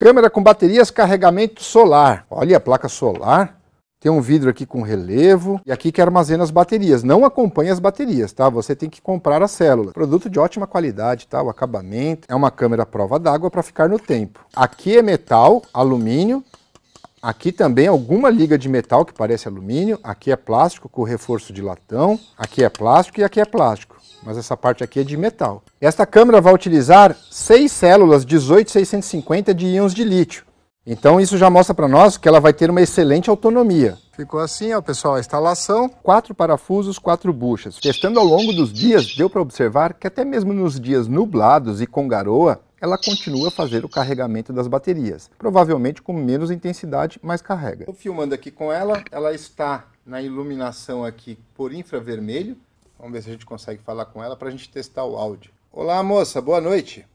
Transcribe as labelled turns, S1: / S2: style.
S1: Câmera com baterias, carregamento solar. Olha a placa solar. Tem um vidro aqui com relevo e aqui que armazena as baterias. Não acompanha as baterias, tá? Você tem que comprar a célula. Produto de ótima qualidade, tá? O acabamento. É uma câmera prova d'água para ficar no tempo. Aqui é metal, alumínio. Aqui também é alguma liga de metal que parece alumínio. Aqui é plástico com reforço de latão. Aqui é plástico e aqui é plástico mas essa parte aqui é de metal. Esta câmera vai utilizar seis células 18650 de íons de lítio. Então isso já mostra para nós que ela vai ter uma excelente autonomia. Ficou assim, ó, pessoal, a instalação. Quatro parafusos, quatro buchas. Testando ao longo dos dias, deu para observar que até mesmo nos dias nublados e com garoa, ela continua a fazer o carregamento das baterias. Provavelmente com menos intensidade, mas carrega. Estou filmando aqui com ela, ela está na iluminação aqui por infravermelho. Vamos ver se a gente consegue falar com ela para a gente testar o áudio. Olá, moça, boa noite.